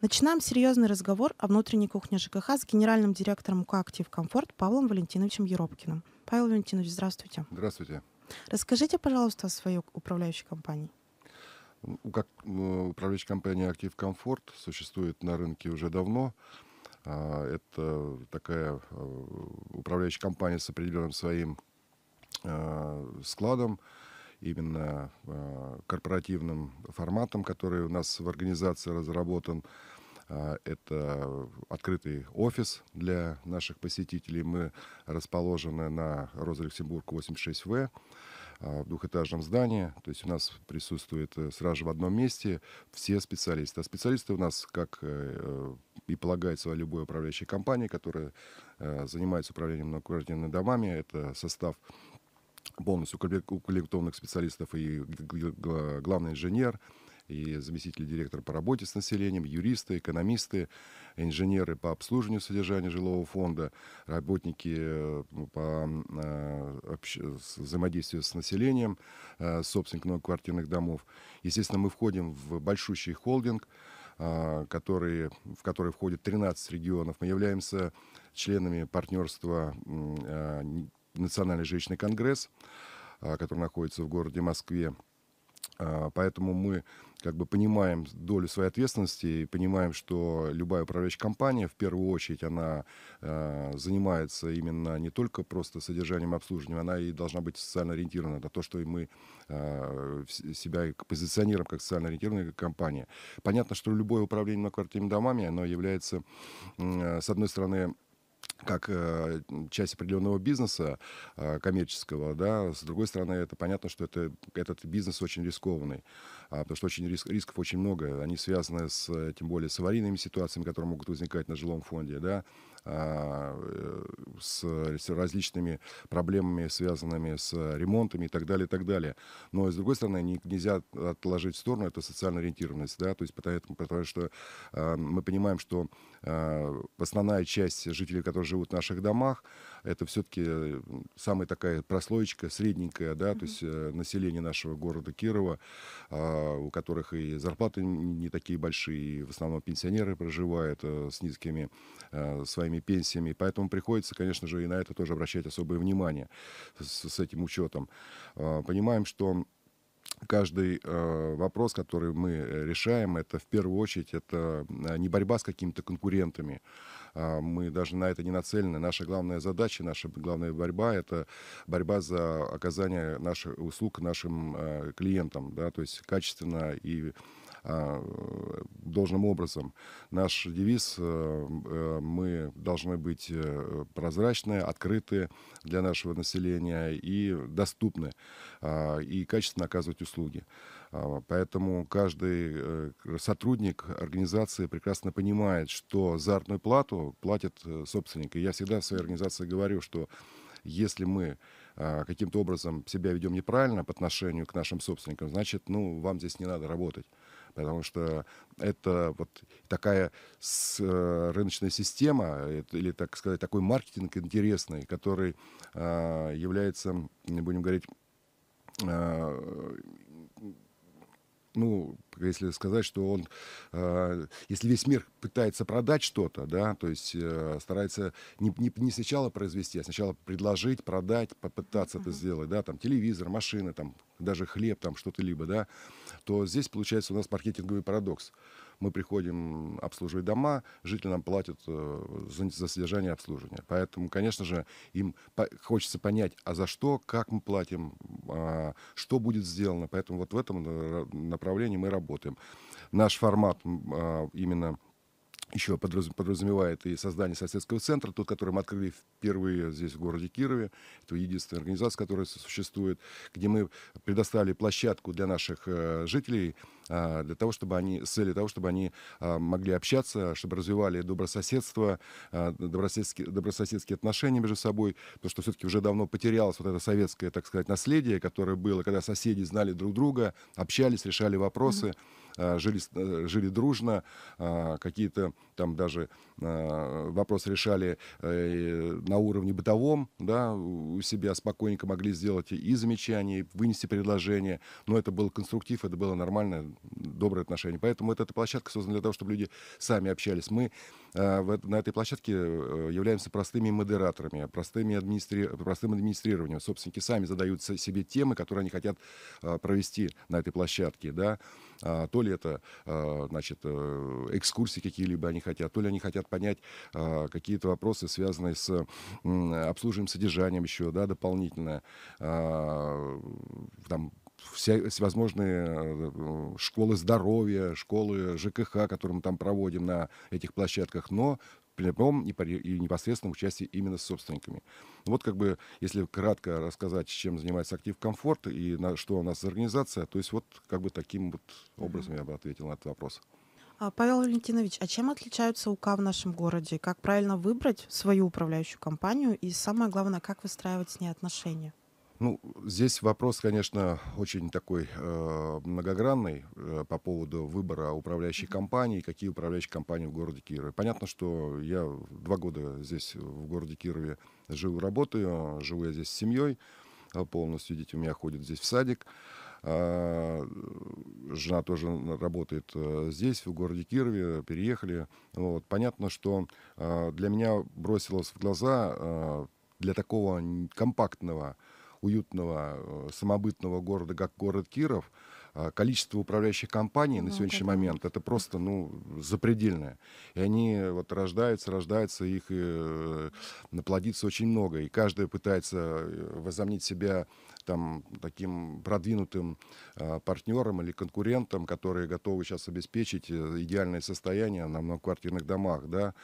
Начинаем серьезный разговор о внутренней кухне ЖКХ с генеральным директором УК «Актив Комфорт» Павлом Валентиновичем Еропкиным. Павел Валентинович, здравствуйте. Здравствуйте. Расскажите, пожалуйста, о своей управляющей компании. Как управляющая компания «Актив Комфорт» существует на рынке уже давно. А, это такая э, управляющая компания с определенным своим э, складом, именно э, корпоративным форматом, который у нас в организации разработан. Э, это открытый офис для наших посетителей. Мы расположены на Роза-Люксембург 86В э, в двухэтажном здании. То есть у нас присутствует сразу же в одном месте все специалисты. А специалисты у нас, как и полагается любой управляющей компании, которая занимается управлением многоквартирными домами, это состав полностью укомплектованных специалистов и главный инженер, и заместитель директора по работе с населением, юристы, экономисты, инженеры по обслуживанию содержания жилого фонда, работники э, по э, взаимодействию с населением, э, собственников квартирных домов. Естественно, мы входим в большущий холдинг, который, в который входит 13 регионов. Мы являемся членами партнерства Национальный жилищный конгресс, а, который находится в городе Москве. А, поэтому мы как бы понимаем долю своей ответственности и понимаем, что любая управляющая компания, в первую очередь, она э, занимается именно не только просто содержанием и обслуживанием, она и должна быть социально ориентирована. Это то, что и мы э, себя позиционируем как социально ориентированная компания. Понятно, что любое управление многоквартирными домами, оно является, э, с одной стороны, как э, часть определенного бизнеса э, коммерческого, да, с другой стороны, это понятно, что это, этот бизнес очень рискованный, а, потому что очень риск, рисков очень много, они связаны с, э, тем более, с аварийными ситуациями, которые могут возникать на жилом фонде, да, а, э, с различными проблемами, связанными с ремонтами и так далее, и так далее. Но, с другой стороны, нельзя отложить в сторону это социально ориентированность, да, то есть потому, потому что а, мы понимаем, что а, основная часть жителей, которые живут в наших домах, это все-таки э, самая такая прослоечка, средненькая, да, то есть э, население нашего города Кирова, у которых и зарплаты не такие большие, и в основном пенсионеры проживают с низкими своими своими пенсиями. Поэтому приходится, конечно же, и на это тоже обращать особое внимание с, с этим учетом. А, понимаем, что каждый э, вопрос, который мы э, решаем, это в первую очередь это э, не борьба с какими-то конкурентами. Э, мы даже на это не нацелены. Наша главная задача, наша главная борьба – это борьба за оказание наших услуг нашим э, клиентам, да, то есть качественно и а, должным образом. Наш девиз э, э, мы должны быть э, прозрачны, открыты для нашего населения и доступны, а, и качественно оказывать услуги. А, поэтому каждый сотрудник организации прекрасно понимает, что за заработную плату платит собственник. И я всегда в своей организации говорю, что если мы каким-то образом себя ведем неправильно по отношению к нашим собственникам, значит, ну, вам здесь не надо работать потому что это вот такая с, э, рыночная система, или, так сказать, такой маркетинг интересный, который э, является, будем говорить, а, ну, если сказать, что он, э, если весь мир пытается продать что-то, да, то есть э, старается не, не, не сначала произвести, а сначала предложить, продать, попытаться mm-hmm. это сделать, да, там телевизор, машина, там даже хлеб, там что-то либо, да, то здесь получается у нас маркетинговый парадокс мы приходим обслуживать дома, жители нам платят э, за, за содержание обслуживания. Поэтому, конечно же, им по хочется понять, а за что, как мы платим, а, что будет сделано. Поэтому вот в этом э, направлении мы работаем. Наш формат а, именно еще подразумевает и создание соседского центра, тот, который мы открыли впервые здесь, в городе Кирове. Это единственная организация, которая существует, где мы предоставили площадку для наших э, жителей, а, для того, чтобы они, с целью того, чтобы они а, могли общаться, чтобы развивали добрососедство, а, добрососедские, добрососедские отношения между собой, потому что все-таки уже давно потерялось вот это советское, так сказать, наследие, которое было, когда соседи знали друг друга, общались, решали вопросы. Mm-hmm Э, жили, э, жили дружно, э, какие-то там даже Э, вопрос решали э, на уровне бытовом, да, у себя спокойненько могли сделать и замечания, и вынести предложение, но это был конструктив, это было нормальное, доброе отношение. Поэтому эта, эта площадка создана для того, чтобы люди сами общались. Мы э, на этой площадке являемся простыми модераторами, простыми администри... простым администрированием. Собственники сами задают себе темы, которые они хотят провести на этой площадке, да, а, то ли это, значит, экскурсии какие-либо они хотят, то ли они хотят может понять а, какие-то вопросы, связанные с э, обслуживанием содержанием еще, да, дополнительно, а, там, все, всевозможные э, школы здоровья, школы ЖКХ, которые мы там проводим на этих площадках, но при прямом и непосредственном участии именно с собственниками. Вот как бы, если кратко рассказать, чем занимается актив комфорт и на, что у нас за организация, то есть вот как бы таким вот образом я бы ответил на этот вопрос. А, Павел Валентинович, а чем отличаются УК в нашем городе? Как правильно выбрать свою управляющую компанию? И самое главное, как выстраивать с ней отношения? Ну, здесь вопрос, конечно, очень такой э, многогранный э, по поводу выбора управляющей компании, какие управляющие компании в городе Кирове. Понятно, что я два года здесь в городе Кирове живу, работаю, э, живу я здесь с семьей э, полностью, дети у меня ходят здесь в садик. А, жена тоже работает э, здесь, в городе Кирове, переехали. Вот. Понятно, что а, для меня бросилось в глаза а, для такого компактного, уютного, э, самобытного города, как город Киров – а, количество управляющих компаний на ну, сегодняшний ну, момент это просто ну, запредельное. И они вот рождаются, рождаются, их э, наплодится очень много. И каждая пытается э, возомнить себя там, таким продвинутым э, а, партнером или конкурентом, которые готовы сейчас обеспечить э, идеальное состояние на многоквартирных домах. Да?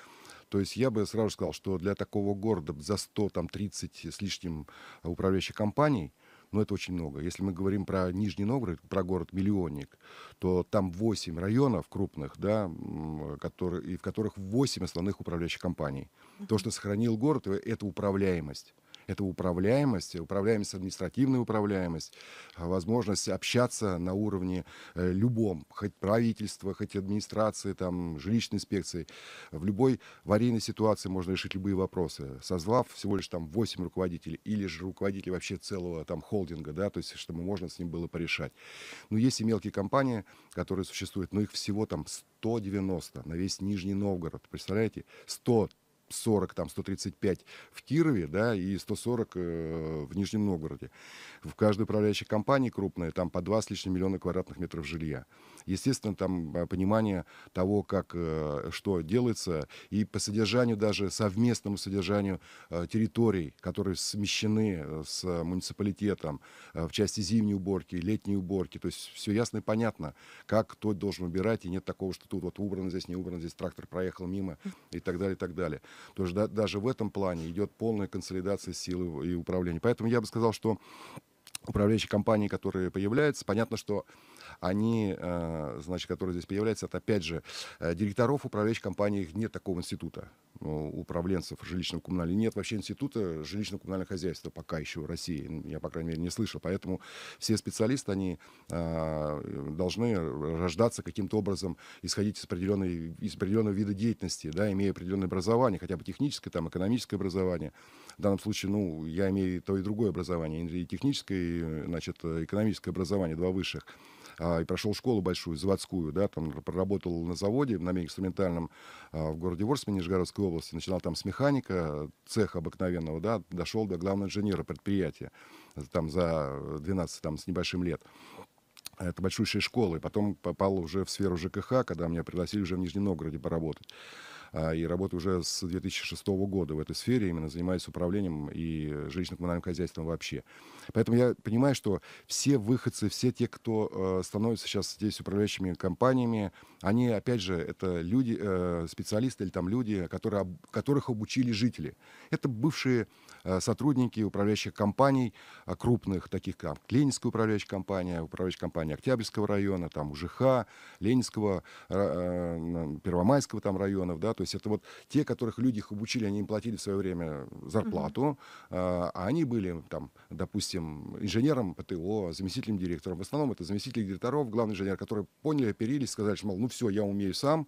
То есть я бы сразу сказал, что для такого города за 100, там, 30 с лишним управляющих компаний – но это очень много. Если мы говорим про Нижний Новгород, про город-миллионник, то там 8 районов крупных, да, которые, и в которых 8 основных управляющих компаний. То, что сохранил город, э, это управляемость. Это управляемость, э, управляемость, административная управляемость, э, возможность общаться на уровне э, любом, хоть правительства, хоть администрации, там, жилищной инспекции. В любой аварийной ситуации можно решить любые вопросы, созвав всего лишь там 8 руководителей или же руководителей вообще целого там холдинга, да, то есть чтобы можно с ним было порешать. Но ну, есть и мелкие компании, которые существуют, но их всего там 190 на весь Нижний Новгород, представляете? 100 140, там 135 в Кирове, да, и 140 э, в Нижнем Новгороде. В каждой управляющей компании крупной там по 2 с лишним миллиона квадратных метров жилья. Естественно, там э, понимание того, как, э, что делается, и по содержанию даже, совместному содержанию э, территорий, которые смещены э, с муниципалитетом э, в части зимней уборки, летней уборки. То есть все ясно и понятно, как кто должен убирать, и нет такого, что тут вот убрано здесь, не убрано здесь, трактор проехал мимо и так далее, и так далее. Потому что даже в этом плане идет полная консолидация силы и управления. Поэтому я бы сказал, что управляющие компании, которые появляются, понятно, что они, э, значит, которые здесь появляются, это, опять же, э, директоров управляющих компаний, их нет такого института ну, управленцев жилищного коммунального Нет вообще института жилищно-коммунального хозяйства пока еще в России. Я, по крайней мере, не слышал. Поэтому все специалисты, они э, должны рождаться каким-то образом, исходить из, определенной, из определенного вида деятельности, да, имея определенное образование, хотя бы техническое, там, экономическое образование. В данном случае, ну, я имею и то, и другое образование, и техническое, и, значит, экономическое образование, два высших. А, и прошел школу большую, заводскую, да, там проработал на заводе, на инструментальном а, в городе Ворсме Нижегородской области, начинал там с механика, цеха обыкновенного, да, дошел до главного инженера предприятия, там за 12 там, с небольшим лет это большущая школа, и потом попал уже в сферу ЖКХ, когда меня пригласили уже в Нижнем Новгороде поработать. А, и работаю уже с 2006 года в этой сфере, именно занимаюсь управлением и э, жилищно-коммунальным хозяйством вообще. Поэтому я понимаю, что все выходцы, все те, кто э, становятся сейчас здесь управляющими компаниями, они, опять же, это люди, э, специалисты или там люди, которые, которых обучили жители. Это бывшие сотрудники управляющих компаний крупных, таких как Ленинская управляющая компания, управляющая компания Октябрьского района, там УЖХ, Ленинского, Первомайского там районов, да, то есть это вот те, которых люди их обучили, они им платили в свое время э, зарплату, mm-hmm. а они были там, допустим, инженером ПТО, заместителем директора. В основном это заместители директоров, главный инженер, которые поняли, оперились, сказали, что, мол, ну все, я умею сам,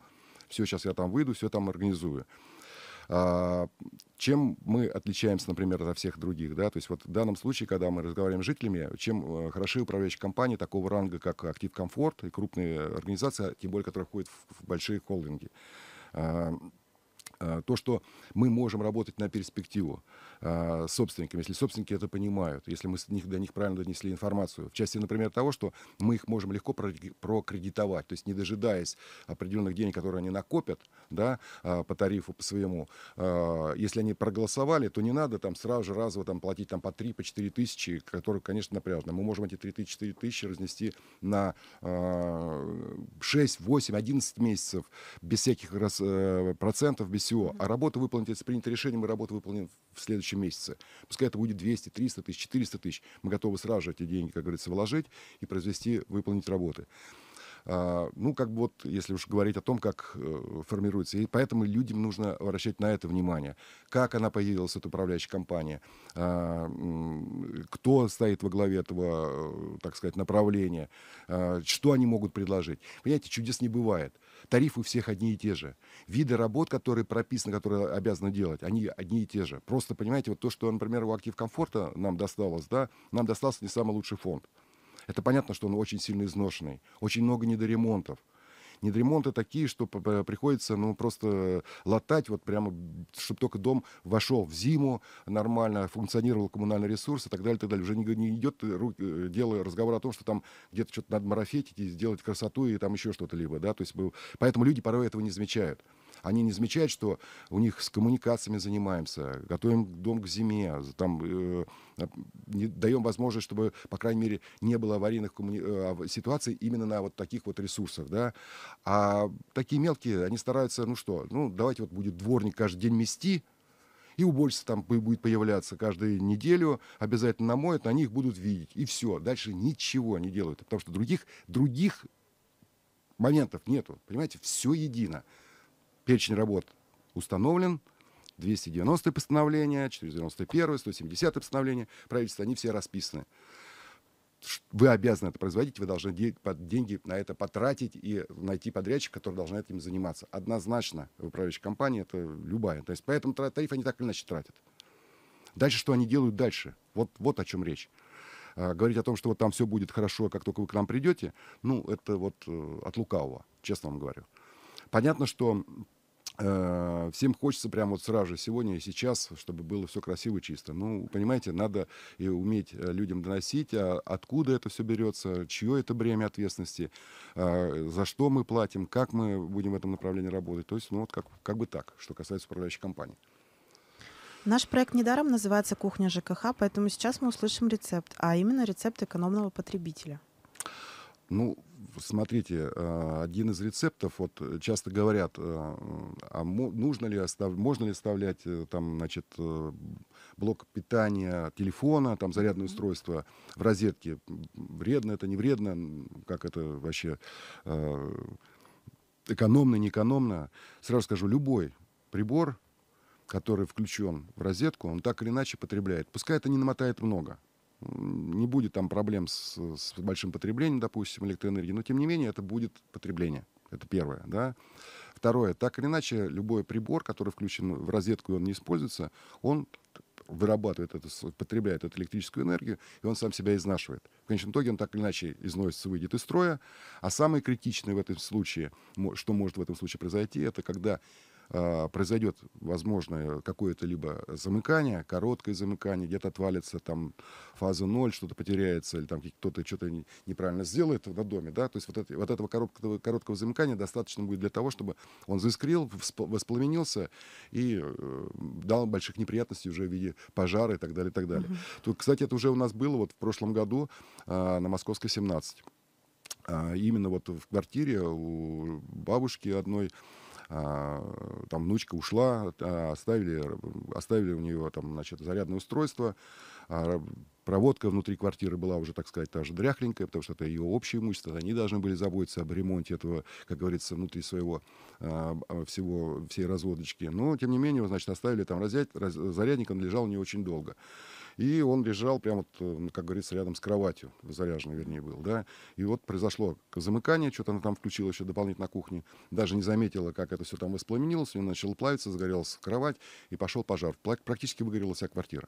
все, сейчас я там выйду, все там организую. А, чем мы отличаемся, например, от всех других, да, то есть вот в данном случае, когда мы разговариваем с жителями, чем э, хороши управляющие компании такого ранга, как Актив Комфорт и крупные организации, а тем более, которые входят в, в большие холдинги. Um, Э, то, что мы можем работать на перспективу э, собственникам, если собственники это понимают, если мы них, до них правильно донесли информацию. В части, например, того, что мы их можем легко прокредитовать, то есть не дожидаясь определенных денег, которые они накопят да, э, по тарифу, по своему. Э, если они проголосовали, то не надо там сразу же разово там, платить там, по 3-4 по тысячи, которые, конечно, напряжно. Мы можем эти 3-4 тысячи разнести на э, 6, 8, 11 месяцев без всяких процентов, без всего, а работа выполнить, если принято решение, мы работу выполним в следующем месяце. Пускай это будет 200, 300 тысяч, 400 тысяч. Мы готовы сразу же эти деньги, как говорится, вложить и произвести, выполнить работы. А, ну, как бы вот, если уж говорить о том, как э, формируется. И поэтому людям нужно обращать на это внимание. Как она появилась, эта управляющая компания, а, кто стоит во главе этого, э, так сказать, направления, а, что они могут предложить. Понимаете, чудес не бывает. Тарифы у всех одни и те же. Виды работ, которые прописаны, которые обязаны делать, они одни и те же. Просто, понимаете, вот то, что, например, у актив комфорта нам досталось, да, нам достался не самый лучший фонд. Это понятно, что он очень сильно изношенный, очень много недоремонтов недремонты такие, что приходится, ну, просто латать вот прямо, чтобы только дом вошел в зиму нормально, функционировал коммунальный ресурс и так далее, и так далее. Уже не, не идет э, дело разговор о том, что там где-то что-то надо марафетить и сделать красоту и там еще что-то либо, да, то есть поэтому люди порой этого не замечают. Они не замечают, что у них с коммуникациями занимаемся, готовим дом к зиме, там, э, даем возможность, чтобы, по крайней мере, не было аварийных коммуни... э, ситуаций именно на вот таких вот ресурсах. Да? А такие мелкие, они стараются, ну что, ну давайте вот будет дворник каждый день мести, и уборщица там будет появляться каждую неделю, обязательно намоют, на них будут видеть, и все. Дальше ничего не делают, потому что других, других моментов нету, понимаете, все едино перечень работ установлен, 290 постановления, 491, 170 постановления. правительства, они все расписаны. Вы обязаны это производить, вы должны деньги на это потратить и найти подрядчик, который должен этим заниматься. Однозначно управляющая компания, это любая. То есть поэтому тариф они так или иначе тратят. Дальше что они делают дальше? Вот, вот о чем речь. А, говорить о том, что вот там все будет хорошо, как только вы к нам придете, ну, это вот э, от лукавого, честно вам говорю. Понятно, что Э, всем хочется прямо вот сразу же, сегодня и сейчас, чтобы было все красиво и чисто. Ну, понимаете, надо и уметь э, людям доносить, а откуда это все берется, чье это бремя ответственности, э, за что мы платим, как мы будем в этом направлении работать. То есть, ну, вот как, как бы так, что касается управляющей компании. Наш проект недаром называется «Кухня ЖКХ», поэтому сейчас мы услышим рецепт, а именно рецепт экономного потребителя. Ну, смотрите, а, один из рецептов, вот э, часто говорят, э, а нужно ли, остав, можно ли оставлять э, там, значит, блок питания телефона, там зарядное устройство в розетке. Вредно это, не вредно, как это вообще экономно, не экономно. Сразу скажу, любой прибор, который включен в розетку, он так или иначе потребляет. Пускай это не намотает много. Не будет там проблем с, с большим потреблением, допустим, электроэнергии, но тем не менее это будет потребление. Это первое. Да? Второе. Так или иначе, любой прибор, который включен в розетку и он не используется, он вырабатывает это, потребляет эту электрическую энергию, и он сам себя изнашивает. В конечном итоге он так или иначе износится, выйдет из строя. А самое критичное в этом случае, что может в этом случае произойти, это когда а, произойдет, возможно, какое-то либо замыкание, короткое замыкание, где-то отвалится там фаза 0, что-то потеряется, или там кто-то что-то неправильно сделает на доме, да, то есть вот, это, вот этого короткого, короткого замыкания достаточно будет для того, чтобы он заискрил, воспламенился и э, дал больших неприятностей уже в виде пожара и так далее, и так далее. Mm-hmm. Тут, кстати, это уже у нас было вот в прошлом году а, на Московской 17. А, именно вот в квартире у бабушки одной а, там внучка ушла, а, оставили, оставили у нее там, значит, зарядное устройство, а, Проводка внутри квартиры была уже, так сказать, та же дряхленькая, потому что это ее общее имущество. Они должны были заботиться об ремонте этого, как говорится, внутри своего а, а, всего, всей разводочки. Но, тем не менее, значит, оставили там разять, раз, зарядник, он лежал не очень долго. И он лежал прямо, вот, э, ну, как говорится, рядом с кроватью, заряженный, вернее, был, да. И вот произошло замыкание, что-то она там включила еще дополнительно на кухне. Даже не заметила, как это все там воспламенилось, у нее начало плавиться, загорелась кровать, и пошел пожар. Практически выгорела вся квартира.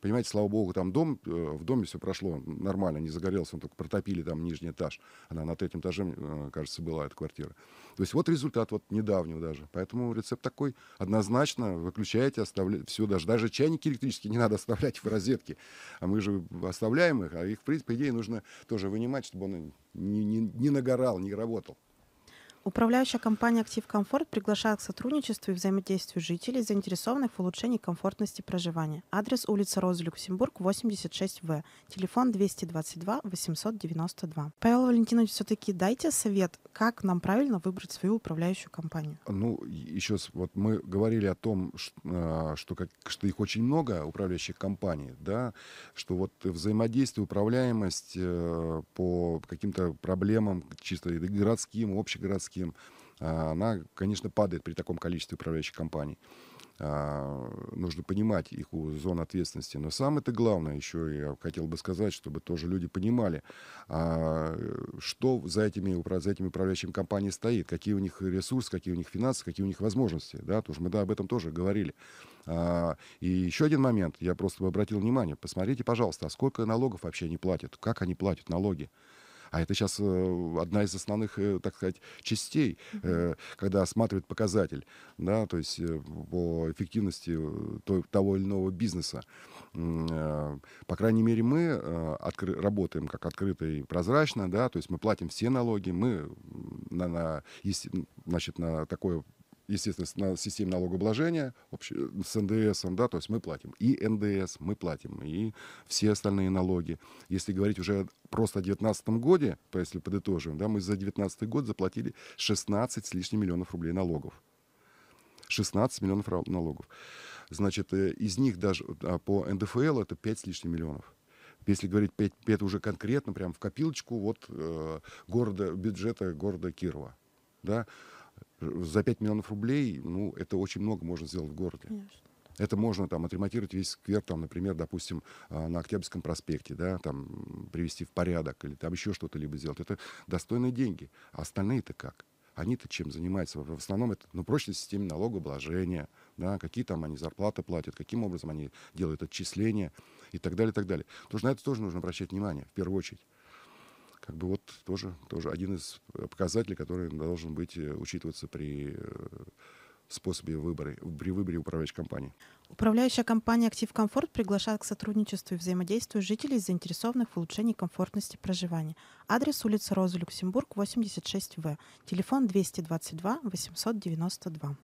Понимаете, слава богу, там дом, э, в доме все прошло нормально, не загорелся, он только протопили там нижний этаж. Она на третьем этаже, э, кажется, была эта квартира. То есть вот результат вот недавнего даже. Поэтому рецепт такой однозначно. Выключаете, оставляете, все, даже, даже чайники электрические не надо оставлять в розетке. А мы же оставляем их, а их, в принципе, идее, нужно тоже вынимать, чтобы он не, не, не нагорал, не работал. Управляющая компания «Актив Комфорт» приглашает к сотрудничеству и взаимодействию жителей, заинтересованных в улучшении комфортности проживания. Адрес улица Розы Люксембург, 86В, телефон 222 892. Павел Валентинович, все-таки дайте совет, как нам правильно выбрать свою управляющую компанию. Ну, еще вот мы говорили о том, э, что, что, что их очень много, управляющих компаний, да, что вот взаимодействие, управляемость э, по каким-то проблемам, чисто городским, общегородским, низким, а, она, конечно, падает при таком количестве управляющих компаний. А, нужно понимать их зону ответственности. Но самое-то главное, еще я хотел бы сказать, чтобы тоже люди понимали, а, что за этими, за этими управляющими компаниями стоит, какие у них ресурсы, какие у них финансы, какие у них возможности. Да? Потому что мы да, об этом тоже говорили. И еще один момент, я просто обратил внимание, посмотрите, пожалуйста, а сколько налогов вообще они платят, как они платят налоги. А это сейчас э, одна из основных, э, так сказать, частей, э, когда осматривают показатель, да, то есть по эффективности того или иного бизнеса. По крайней мере, мы работаем как открыто и прозрачно, да, то есть мы платим все налоги, мы на, на, значит, на такое естественно, на системе налогообложения э, с НДС, да, то есть мы платим и НДС, мы платим и все остальные налоги. Если говорить уже просто о 2019 году, если подытожим, да, мы за 2019 год заплатили 16 с лишним миллионов рублей налогов. 16 миллионов налогов. Значит, э, из них даже а, по НДФЛ это 5 с лишним миллионов если говорить это уже конкретно, прям в копилочку вот э, города, бюджета города Кирова. Да? за 5 миллионов рублей, ну, это очень много можно сделать в городе. Конечно. Это можно там отремонтировать весь сквер, там, например, допустим, а, на Октябрьском проспекте, да, там привести в порядок или там еще что-то либо сделать. Это достойные деньги. А остальные-то как? Они-то чем занимаются? В основном это ну, прочность системы налогообложения, да, какие там они зарплаты платят, каким образом они делают отчисления и так далее, и так далее. Потому на это тоже нужно обращать внимание, в первую очередь как бы вот тоже, тоже один из э, показателей, который должен быть э, учитываться при э, способе выбора, при выборе управляющей компании. Управляющая компания «Актив Комфорт» приглашает к сотрудничеству и взаимодействию жителей, заинтересованных в улучшении комфортности проживания. Адрес улица Роза, Люксембург, 86В, телефон 222 892.